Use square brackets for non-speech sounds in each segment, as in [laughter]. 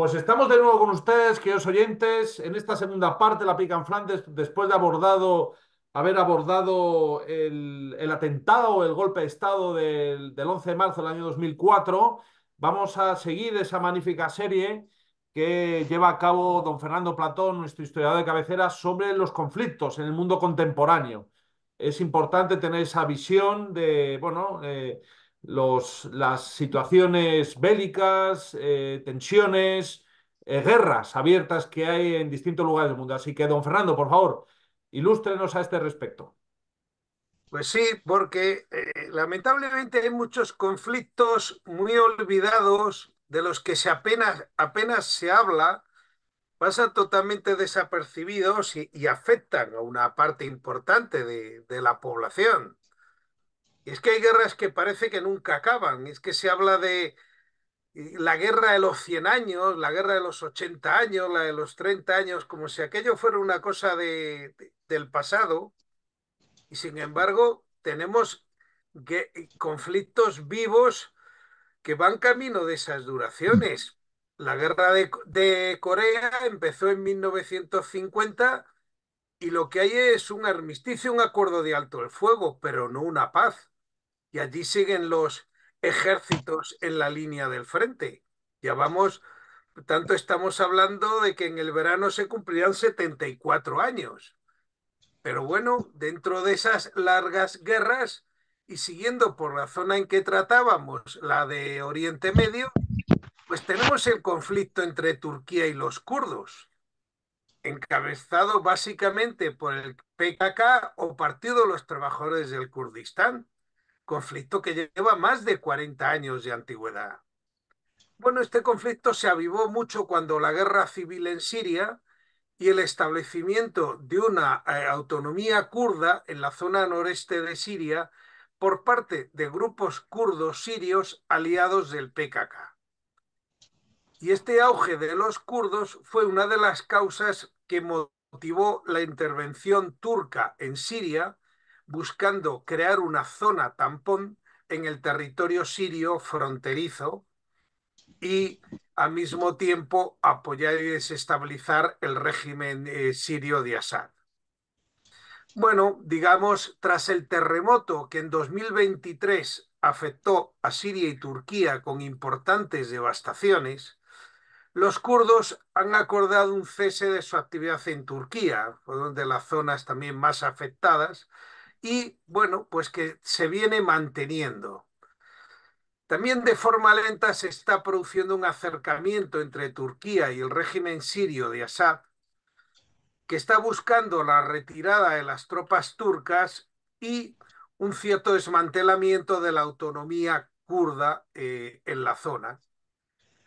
Pues estamos de nuevo con ustedes, queridos oyentes, en esta segunda parte de la Pican Flandes, después de abordado, haber abordado el, atentado, el golpe de Estado del, 11 de marzo del año 2004, vamos a seguir esa magnífica serie que lleva a cabo don Fernando Platón, nuestro historiador de cabecera, sobre los conflictos en el mundo contemporáneo. Es importante tener esa visión de, bueno, las situaciones bélicas, eh, tensiones, eh, guerras abiertas que hay en distintos lugares del mundo. Así que, don Fernando, por favor, ilústrenos a este respecto. Pues sí, porque eh, lamentablemente hay muchos conflictos muy olvidados de los que apenas, se habla, pasan totalmente desapercibidos y, afectan a una parte importante de la población. Y es que hay guerras que parece que nunca acaban. Es que se habla de eh, la guerra de los 100 años, la guerra de los 80 años, la de los 30 años, como si aquello fuera una cosa de, del pasado. Y sin embargo, tenemos conflictos vivos que van camino de esas duraciones. La guerra de, de, Corea empezó en 1950 y lo que hay es un armisticio, un acuerdo de alto el fuego, pero no una paz y allí siguen los ejércitos en la línea del frente. Ya vamos, tanto estamos hablando de que en el verano se cumplirán 74 años. Pero bueno, dentro de esas largas guerras y siguiendo por la zona en que tratábamos, la de Oriente Medio, pues tenemos el conflicto entre Turquía y los kurdos, encabezado básicamente por el PKK o Partido de los Trabajadores del Kurdistán conflicto que lleva más de 40 años de antigüedad. Bueno, este conflicto se avivó mucho cuando la guerra civil en Siria y el establecimiento de una eh, autonomía kurda en la zona noreste de Siria por parte de grupos kurdos sirios aliados del PKK. Y este auge de los kurdos fue una de las causas que motivó la intervención turca en Siria buscando crear una zona tampón en el territorio sirio fronterizo y al mismo tiempo apoyar y desestabilizar el régimen eh, sirio de Assad. Bueno, digamos, tras el terremoto que en 2023 afectó a Siria y Turquía con importantes devastaciones, los kurdos han acordado un cese de su actividad en Turquía, por donde las zonas también más afectadas, y, bueno, pues que se viene manteniendo. También de forma lenta se está produciendo un acercamiento entre Turquía y el régimen sirio de Assad, que está buscando la retirada de las tropas turcas y un cierto desmantelamiento de la autonomía kurda eh, en la zona,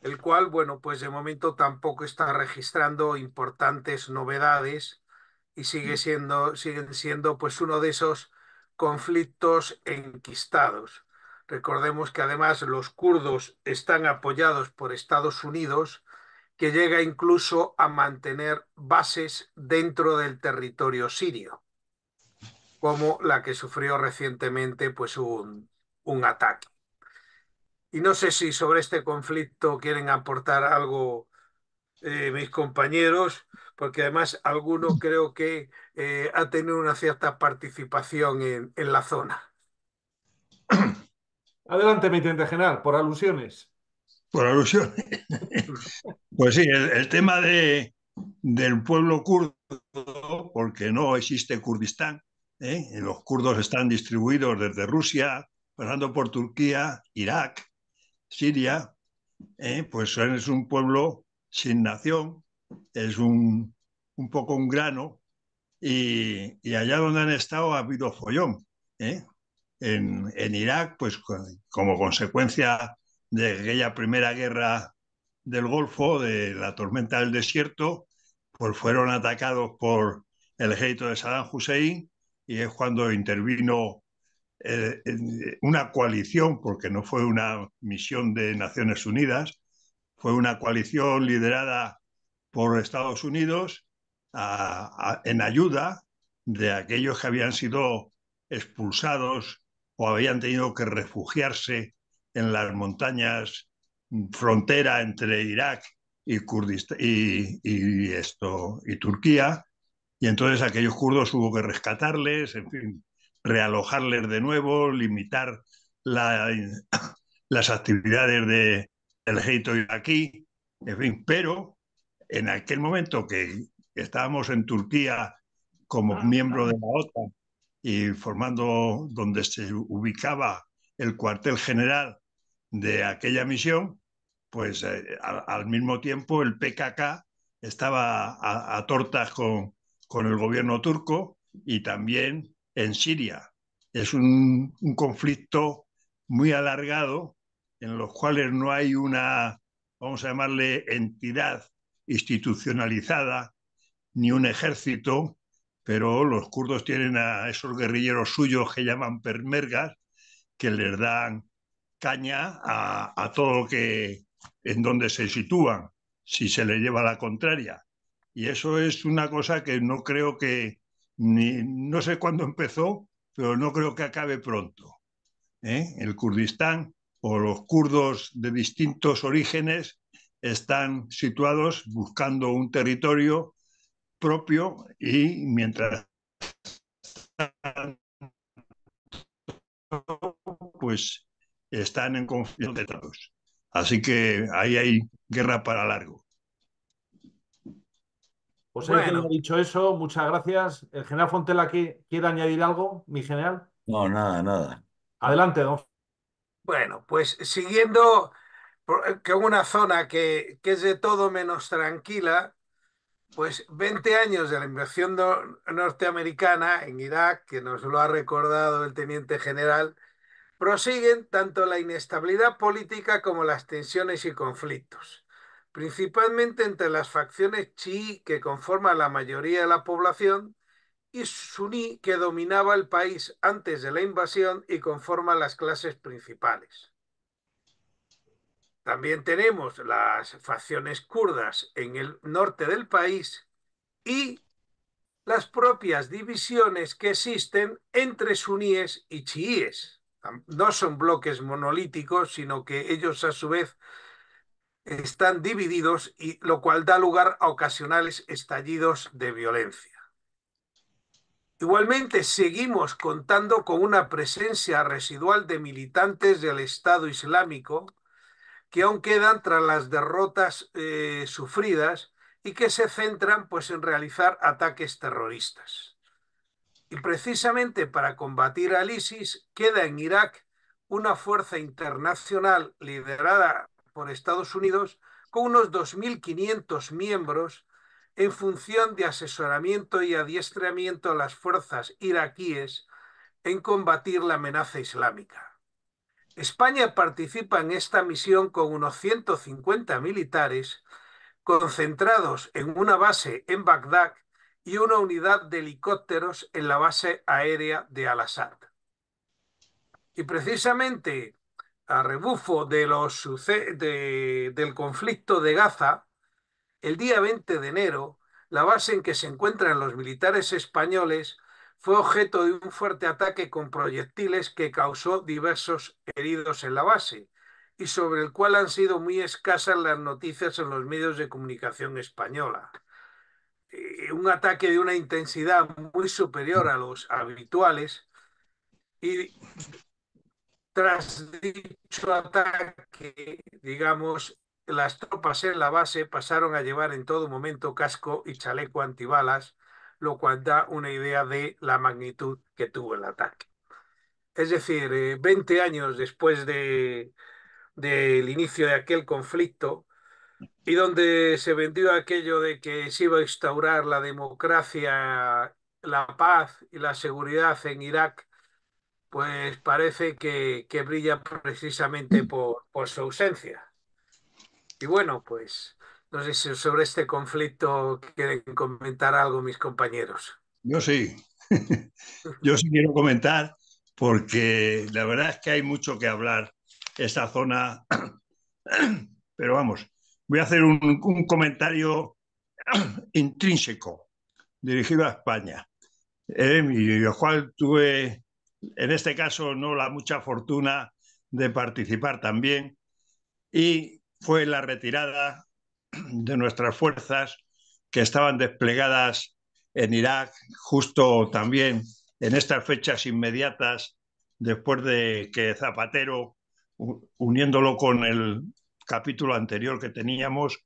el cual, bueno, pues de momento tampoco está registrando importantes novedades y sigue siendo, siguen siendo pues uno de esos conflictos enquistados. Recordemos que además los kurdos están apoyados por Estados Unidos, que llega incluso a mantener bases dentro del territorio sirio, como la que sufrió recientemente pues un, ataque. Y no sé si sobre este conflicto quieren aportar algo eh, mis compañeros porque además alguno creo que eh, ha tenido una cierta participación en, la zona. [clears throat] Adelante, mi teniente general, por alusiones. Por alusiones. [laughs] pues sí, el, tema del pueblo kurdo, porque no existe Kurdistán, ¿eh? los kurdos están distribuidos desde Rusia, pasando por Turquía, Irak, Siria, ¿eh? pues es un pueblo sin nación, es un, poco un grano y, allá donde han estado ha habido follón. ¿eh? En, Irak, pues como consecuencia de aquella primera guerra del Golfo, de la tormenta del desierto, pues fueron atacados por el ejército de Saddam Hussein y es cuando intervino eh, una coalición, porque no fue una misión de Naciones Unidas, fue una coalición liderada por Estados Unidos en ayuda de aquellos que habían sido expulsados o habían tenido que refugiarse en las montañas frontera entre Irak y, y, esto, y Turquía. Y entonces aquellos kurdos hubo que rescatarles, en fin, realojarles de nuevo, limitar las actividades de, del ejército iraquí, en fin, pero en aquel momento que estábamos en Turquía como ah, miembro de la OTAN y formando donde se ubicaba el cuartel general de aquella misión, pues eh, al, mismo tiempo el PKK estaba a, tortas con, el gobierno turco y también en Siria. Es un conflicto muy alargado en los cuales no hay una, vamos a llamarle, entidad institucionalizada ni un ejército, pero los kurdos tienen a esos guerrilleros suyos que llaman permergas, que les dan caña a, todo que en donde se sitúan, si se les lleva la contraria. Y eso es una cosa que no creo que, ni, no sé cuándo empezó, pero no creo que acabe pronto. ¿eh? El Kurdistán o los kurdos de distintos orígenes están situados buscando un territorio propio y mientras pues están en conflicto de todos. Así que ahí hay guerra para largo. Pues dicho eso, muchas gracias. ¿El eh, general Fontela quiere añadir algo, mi general? No, nada, nada. Adelante, don. Bueno, pues siguiendo eh, que una zona que, es de todo menos tranquila, pues 20 años de la invasión norteamericana en Irak, que nos lo ha recordado el teniente general, prosiguen tanto la inestabilidad política como las tensiones y conflictos, principalmente entre las facciones chií que conforman la mayoría de la población y suní que dominaba el país antes de la invasión y conforman las clases principales. También tenemos las facciones kurdas en el norte del país y las propias divisiones que existen entre suníes y chiíes. No son bloques monolíticos, sino que ellos a su vez están divididos, y lo cual da lugar a ocasionales estallidos de violencia. Igualmente, seguimos contando con una presencia residual de militantes del Estado Islámico que aún quedan tras las derrotas eh, sufridas y que se centran pues, en realizar ataques terroristas. Y precisamente para combatir al ISIS queda en Irak una fuerza internacional liderada por Estados Unidos con unos 2.500 miembros en función de asesoramiento y adiestramiento a las fuerzas iraquíes en combatir la amenaza islámica. España participa en esta misión con unos 150 militares concentrados en una base en Bagdad y una unidad de helicópteros en la base aérea de Al-Assad. Y precisamente a rebufo de los del conflicto de Gaza, el día 20 de enero, la base en que se encuentran los militares españoles fue objeto de un fuerte ataque con proyectiles que causó diversos heridos en la base y sobre el cual han sido muy escasas las noticias en los medios de comunicación española. Eh, un ataque de una intensidad muy superior a los habituales y tras dicho ataque, digamos, las tropas en la base pasaron a llevar en todo momento casco y chaleco antibalas, lo cual da una idea de la magnitud que tuvo el ataque. Es decir, 20 eh, años después del de, inicio de aquel conflicto, y donde se vendió aquello de que se iba a instaurar la democracia, la paz y la seguridad en Irak, pues parece que, brilla precisamente mm. por, su ausencia. Y bueno, pues no sé si sobre este conflicto quieren comentar algo mis compañeros. Yo sí. [laughs] Yo sí quiero comentar porque la verdad es que hay mucho que hablar. Esta zona, [clears throat] pero vamos, voy a hacer un, comentario [clears throat] intrínseco dirigido a España. Eh, y cual tuve, en este caso, no la mucha fortuna de participar también. Y fue la retirada de nuestras fuerzas que estaban desplegadas en Irak justo también en estas fechas inmediatas, después de que Zapatero, uniéndolo con el capítulo anterior que teníamos,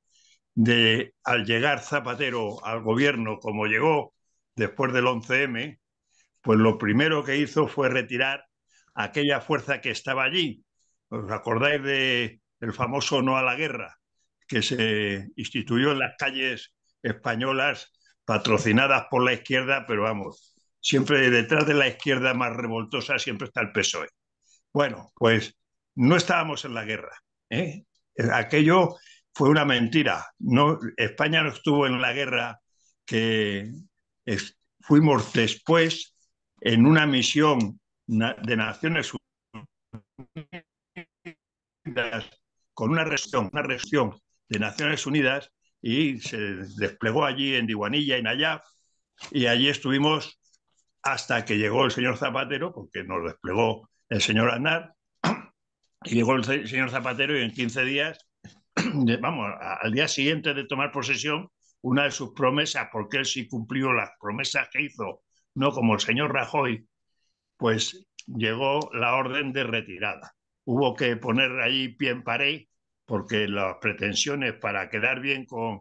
de al llegar Zapatero al gobierno como llegó después del 11M, pues lo primero que hizo fue retirar aquella fuerza que estaba allí. ¿Os acordáis de el famoso no a la guerra? que se instituyó en las calles españolas, patrocinadas por la izquierda, pero vamos, siempre detrás de la izquierda más revoltosa siempre está el PSOE. Bueno, pues no estábamos en la guerra. ¿eh? Aquello fue una mentira. España no estuvo en la guerra que fuimos después en una misión de Naciones Unidas con una región una región de Naciones Unidas y se desplegó allí en Diwanilla, y Nayaf, y allí estuvimos hasta que llegó el señor Zapatero, porque nos desplegó el señor Aznar, y llegó el señor Zapatero y en 15 días, [clears throat] vamos, al día siguiente de tomar posesión, una de sus promesas, porque él sí cumplió las promesas que hizo, no como el señor Rajoy, pues llegó la orden de retirada. Hubo que poner allí pie en pared porque las pretensiones para quedar bien con,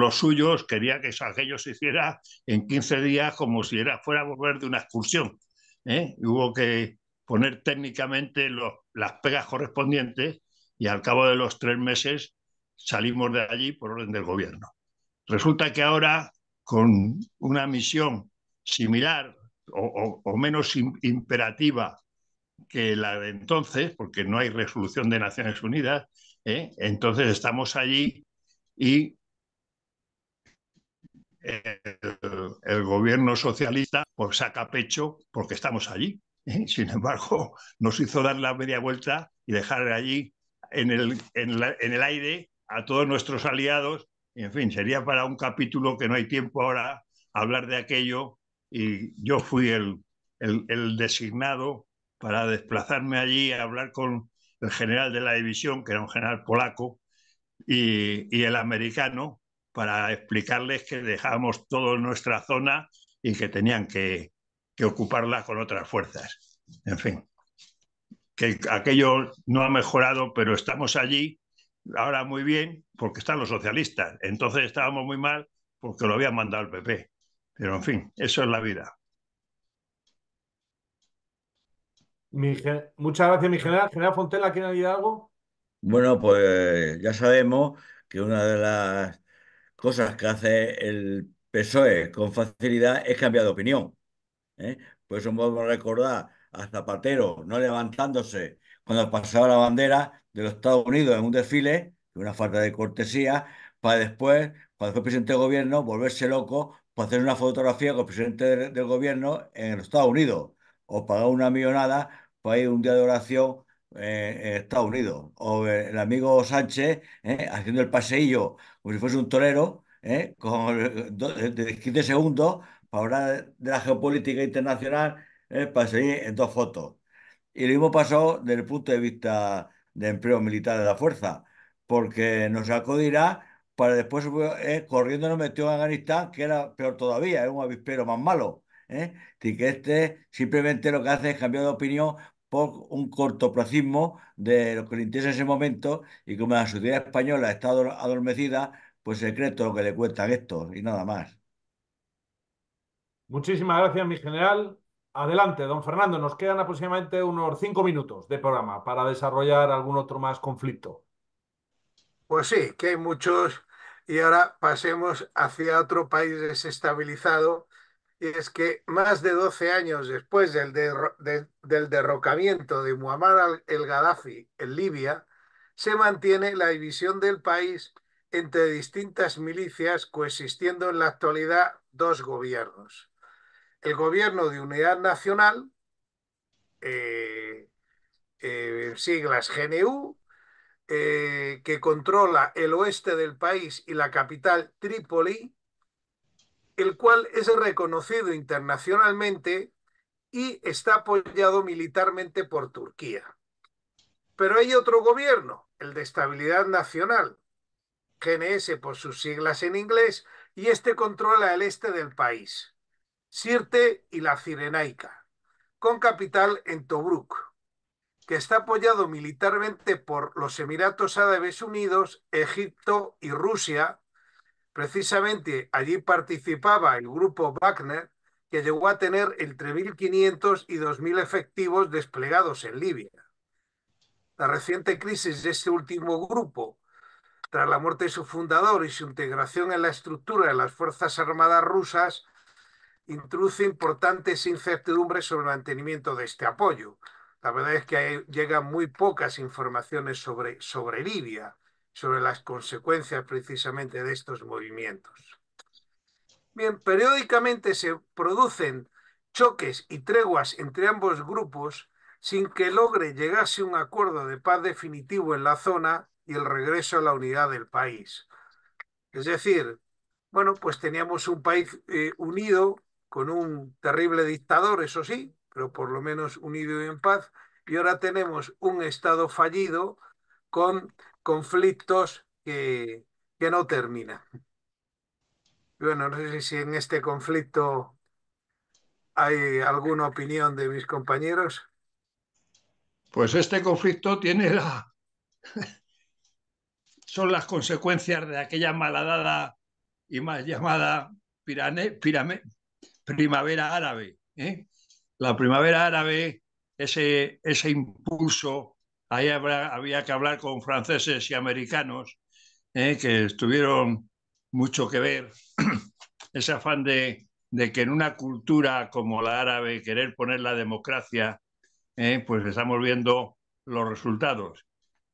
los suyos quería que aquello se hiciera en 15 días como si fuera a volver de una excursión. ¿eh? hubo que poner técnicamente las pegas correspondientes y al cabo de los tres meses salimos de allí por orden del gobierno. Resulta que ahora, con una misión similar o menos imperativa que la de entonces, porque no hay resolución de Naciones Unidas, ¿eh? Entonces estamos allí y el, gobierno socialista por pues, saca pecho porque estamos allí. ¿eh? Sin embargo, nos hizo dar la media vuelta y dejar allí en el, en, el aire a todos nuestros aliados. en fin, sería para un capítulo que no hay tiempo ahora hablar de aquello. Y yo fui el, el designado para desplazarme allí a hablar con el general de la división, que era un general polaco, y, el americano, para explicarles que dejábamos toda nuestra zona y que tenían que, que ocuparla con otras fuerzas. En fin, que aquello no ha mejorado, pero estamos allí ahora muy bien porque están los socialistas. Entonces estábamos muy mal porque lo había mandado el PP. Pero en fin, eso es la vida. muchas gracias, mi general. General Fontela, ¿quiere añadir algo? Bueno, pues ya sabemos que una de las cosas que hace el PSOE con facilidad es cambiar de opinión. ¿eh? Por eso a recordar a Zapatero no levantándose cuando pasaba la bandera de los Estados Unidos en un desfile, una falta de cortesía, para después, cuando fue presidente del gobierno, volverse loco para hacer una fotografía con el presidente del gobierno en los Estados Unidos o pagar una millonada pues un día de oración eh, en Estados Unidos, o el amigo Sánchez eh, haciendo el paseillo como si fuese un torero, eh, con 15 segundos para hablar de la geopolítica internacional, para en dos fotos. Y lo mismo pasó desde el punto de vista de empleo militar de la fuerza, porque nos acudirá para después corriendo nos metió en Afganistán, que era peor todavía, es un avispero más malo. ¿eh? Así que este simplemente lo que hace es cambiar de opinión por un cortoplacismo de lo que le interesa en ese momento y como la sociedad española está adormecida, pues secreto lo que le cuentan estos y nada más. Muchísimas gracias, mi general. Adelante, don Fernando. Nos quedan aproximadamente unos cinco minutos de programa para desarrollar algún otro más conflicto. Pues sí, que hay muchos. Y ahora pasemos hacia otro país desestabilizado y es que más de 12 años después del, derrocamiento de Muammar el Gaddafi en Libia, se mantiene la división del país entre distintas milicias, coexistiendo en la actualidad dos gobiernos. El gobierno de unidad nacional, eh, eh, siglas GNU, eh, que controla el oeste del país y la capital Trípoli, el cual es reconocido internacionalmente y está apoyado militarmente por Turquía. Pero hay otro gobierno, el de Estabilidad Nacional, GNS por sus siglas en inglés, y este controla el este del país, Sirte y la Cirenaica, con capital en Tobruk, que está apoyado militarmente por los Emiratos Árabes Unidos, Egipto y Rusia, Precisamente allí participaba el grupo Wagner, que llegó a tener entre 1.500 y 2.000 efectivos desplegados en Libia. La reciente crisis de este último grupo, tras la muerte de su fundador y su integración en la estructura de las Fuerzas Armadas rusas, introduce importantes incertidumbres sobre el mantenimiento de este apoyo. La verdad es que llegan muy pocas informaciones sobre, sobre Libia sobre las consecuencias precisamente de estos movimientos. Bien, periódicamente se producen choques y treguas entre ambos grupos sin que logre llegarse un acuerdo de paz definitivo en la zona y el regreso a la unidad del país. Es decir, bueno, pues teníamos un país eh, unido con un terrible dictador, eso sí, pero por lo menos unido y en paz, y ahora tenemos un Estado fallido con conflictos que, no terminan. Bueno, no sé si en este conflicto hay alguna opinión de mis compañeros. Pues este conflicto tiene la... [laughs] son las consecuencias de aquella malhadada y más llamada pirane, primavera árabe. ¿eh? La primavera árabe, ese, ese impulso Ahí había que hablar con franceses y americanos ¿eh? que tuvieron mucho que ver. [clears throat] Ese afán de, que en una cultura como la árabe querer poner la democracia, ¿eh? pues estamos viendo los resultados.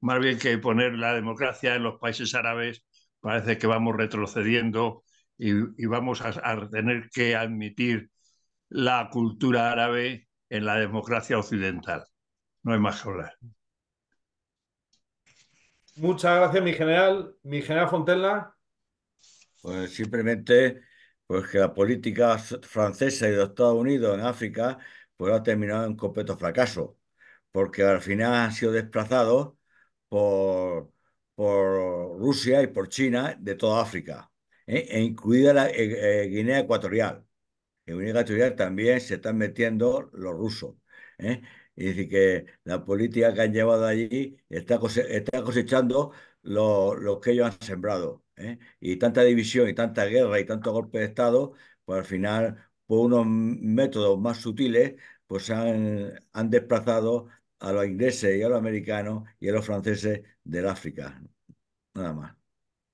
Más bien que poner la democracia en los países árabes, parece que vamos retrocediendo y, vamos a, a tener que admitir la cultura árabe en la democracia occidental. No hay más que hablar. Muchas gracias, mi general. Mi general Fontella. Pues simplemente pues que la política francesa y de Estados Unidos en África pues ha terminado en completo fracaso, porque al final han sido desplazados por, por Rusia y por China de toda África, ¿eh? e incluida la, eh, eh, Guinea Ecuatorial. En Guinea Ecuatorial también se están metiendo los rusos y dice que la política que han llevado allí está, está cosechando lo, que ellos han sembrado. ¿eh? Y tanta división y tanta guerra y tanto golpe de Estado, pues al final, por unos métodos más sutiles, pues han, desplazado a los ingleses y a los americanos y a los franceses del África. Nada más.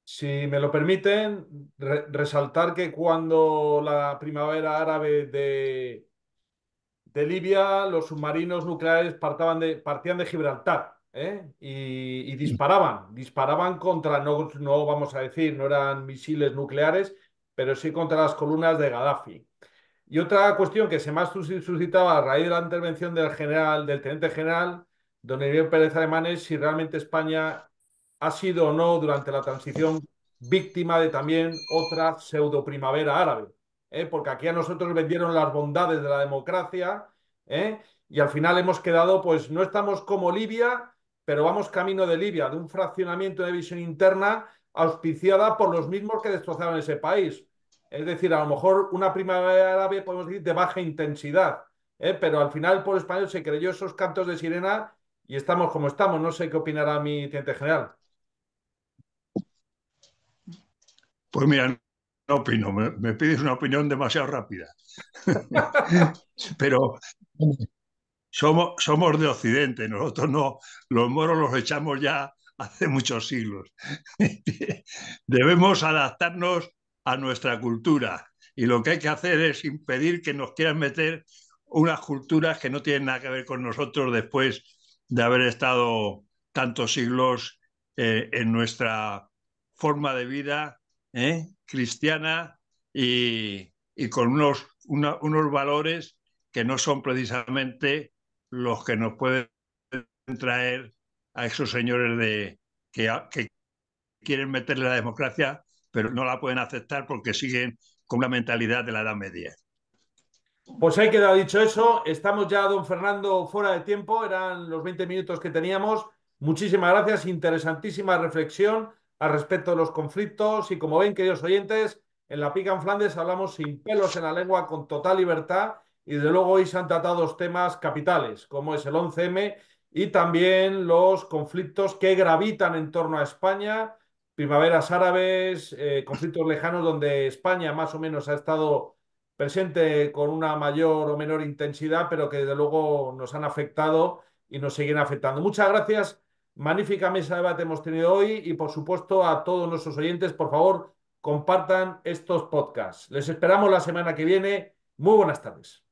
Si me lo permiten, resaltar que cuando la primavera árabe de de Libia los submarinos nucleares partían de Gibraltar ¿eh? y, disparaban, disparaban contra, no, vamos a decir, no eran misiles nucleares, pero sí contra las columnas de Gaddafi. Y otra cuestión que se más suscitaba a raíz de la intervención del general, del teniente general, don Emilio Pérez Alemán, si realmente España ha sido o no durante la transición víctima de también otra pseudo primavera árabe. ¿eh? porque aquí a nosotros vendieron las bondades de la democracia ¿eh? y al final hemos quedado, pues no estamos como Libia, pero vamos camino de Libia, de un fraccionamiento de visión interna auspiciada por los mismos que destrozaron ese país. Es decir, a lo mejor una primavera árabe, podemos decir, de baja intensidad, ¿eh? pero al final el pueblo español se creyó esos cantos de sirena y estamos como estamos. No sé qué opinará mi teniente general. Pues mira, no, opino, me, pides una opinión demasiado rápida. [laughs] Pero somos, somos de Occidente, nosotros no, los moros los echamos ya hace muchos siglos. [laughs] Debemos adaptarnos a nuestra cultura y lo que hay que hacer es impedir que nos quieran meter unas culturas que no tienen nada que ver con nosotros después de haber estado tantos siglos eh, en nuestra forma de vida, ¿eh? cristiana y, con unos, unos valores que no son precisamente los que nos pueden traer a esos señores de, que, quieren meterle la democracia, pero no la pueden aceptar porque siguen con la mentalidad de la Edad Media. Pues ahí queda dicho eso. Estamos ya, don Fernando, fuera de tiempo. Eran los 20 minutos que teníamos. Muchísimas gracias. Interesantísima reflexión al respecto de los conflictos y como ven, queridos oyentes, en la pica en Flandes hablamos sin pelos en la lengua, con total libertad y desde luego hoy se han tratado dos temas capitales, como es el 11M y también los conflictos que gravitan en torno a España, primaveras árabes, eh, conflictos lejanos donde España más o menos ha estado presente con una mayor o menor intensidad, pero que desde luego nos han afectado y nos siguen afectando. Muchas gracias Magnífica mesa de debate hemos tenido hoy y, por supuesto, a todos nuestros oyentes, por favor, compartan estos podcasts. Les esperamos la semana que viene. Muy buenas tardes.